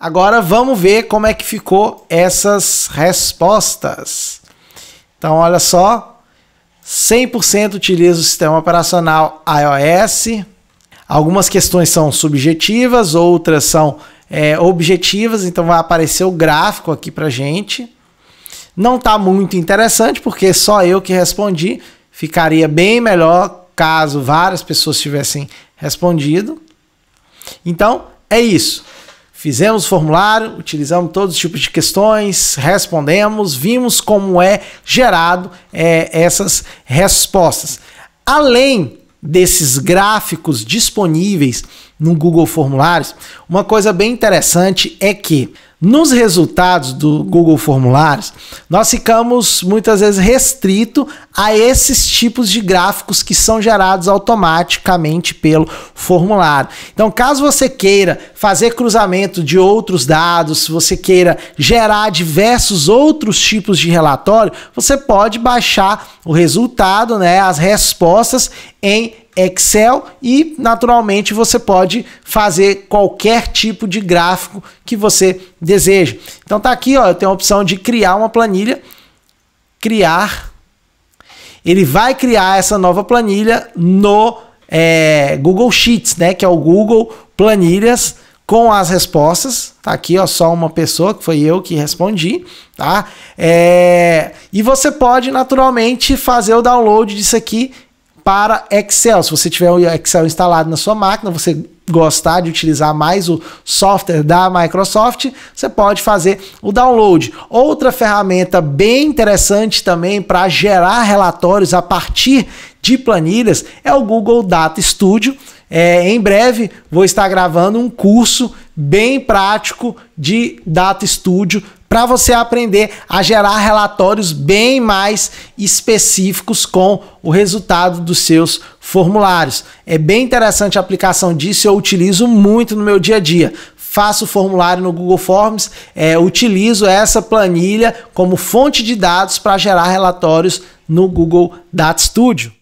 Agora vamos ver como é que ficou essas respostas. Então, olha só. 100% utiliza o sistema operacional iOS. Algumas questões são subjetivas, outras são é, objetivas, então vai aparecer o gráfico aqui para gente. Não está muito interessante, porque só eu que respondi. Ficaria bem melhor caso várias pessoas tivessem respondido. Então, é isso. Fizemos formulário, utilizamos todos os tipos de questões, respondemos, vimos como é gerado é, essas respostas. Além desses gráficos disponíveis no Google Formulários, uma coisa bem interessante é que nos resultados do Google Formulários, nós ficamos muitas vezes restrito a esses tipos de gráficos que são gerados automaticamente pelo formulário. Então, caso você queira fazer cruzamento de outros dados, se você queira gerar diversos outros tipos de relatório, você pode baixar o resultado, né, as respostas em Excel e naturalmente você pode fazer qualquer tipo de gráfico que você deseja. Então tá aqui, ó, eu tenho a opção de criar uma planilha, criar. Ele vai criar essa nova planilha no é, Google Sheets, né, que é o Google Planilhas com as respostas. Tá aqui, ó, só uma pessoa que foi eu que respondi, tá? É, e você pode naturalmente fazer o download disso aqui para Excel. Se você tiver o Excel instalado na sua máquina, você gostar de utilizar mais o software da Microsoft, você pode fazer o download. Outra ferramenta bem interessante também para gerar relatórios a partir de planilhas é o Google Data Studio. É, em breve vou estar gravando um curso bem prático de Data Studio para você aprender a gerar relatórios bem mais específicos com o resultado dos seus formulários. É bem interessante a aplicação disso, eu utilizo muito no meu dia a dia. Faço formulário no Google Forms, é, utilizo essa planilha como fonte de dados para gerar relatórios no Google Data Studio.